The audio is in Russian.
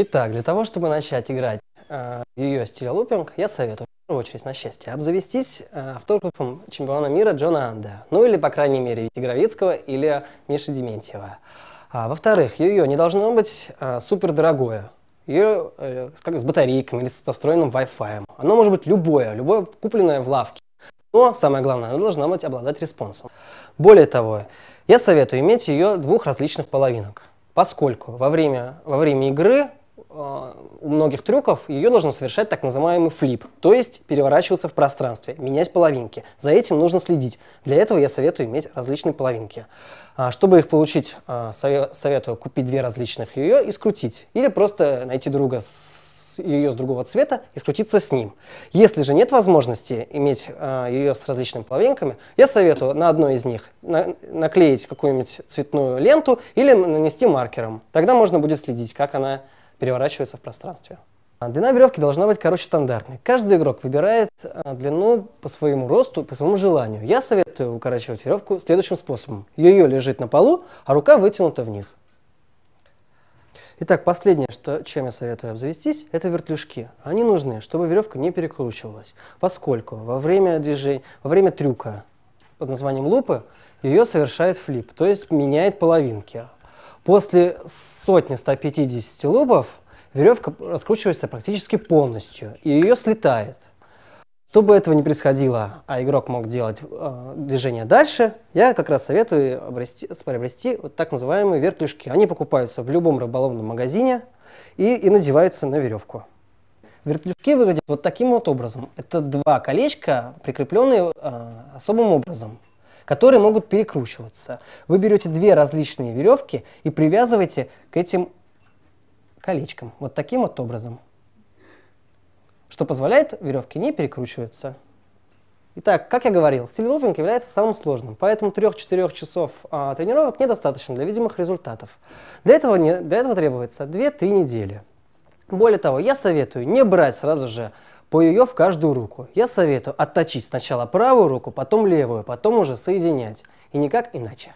Итак, для того, чтобы начать играть э, в ее стиле лупинг, я советую, в первую очередь, на счастье, обзавестись э, автографом чемпиона мира Джона Анда. Ну или, по крайней мере, Вити или Миши Дементьева. А, Во-вторых, ее не должно быть э, супер дорогое. Ее э, как, с батарейками или с встроенным Wi-Fi. Оно может быть любое, любое купленное в лавке. Но самое главное, она должна быть обладать респонсом. Более того, я советую иметь ее двух различных половинок, поскольку во время, во время игры а, у многих трюков ее должно совершать так называемый флип, то есть переворачиваться в пространстве, менять половинки. За этим нужно следить. Для этого я советую иметь различные половинки. А, чтобы их получить, а, советую купить две различных ее и скрутить. Или просто найти друга с ее с другого цвета и скрутиться с ним. Если же нет возможности иметь ее с различными половинками, я советую на одной из них наклеить какую-нибудь цветную ленту или нанести маркером. Тогда можно будет следить, как она переворачивается в пространстве. А, длина веревки должна быть, короче, стандартной. Каждый игрок выбирает а, длину по своему росту, по своему желанию. Я советую укорачивать веревку следующим способом. Ее лежит на полу, а рука вытянута вниз. Итак, последнее, что, чем я советую обзавестись, это вертлюжки. Они нужны, чтобы веревка не перекручивалась, поскольку во время движения, во время трюка под названием лупы ее совершает флип, то есть меняет половинки. После сотни 150 лупов веревка раскручивается практически полностью, и ее слетает. Чтобы этого не происходило, а игрок мог делать э, движение дальше, я как раз советую обрести, приобрести вот так называемые вертушки. Они покупаются в любом рыболовном магазине и, и надеваются на веревку. Вертлюжки выглядят вот таким вот образом. Это два колечка, прикрепленные э, особым образом которые могут перекручиваться. Вы берете две различные веревки и привязываете к этим колечкам. Вот таким вот образом. Что позволяет веревке не перекручиваться. Итак, как я говорил, стиль является самым сложным, поэтому 3-4 часов а, тренировок недостаточно для видимых результатов. Для этого, не, для этого требуется 2-3 недели. Более того, я советую не брать сразу же по ее в каждую руку. Я советую отточить сначала правую руку, потом левую, потом уже соединять. И никак иначе.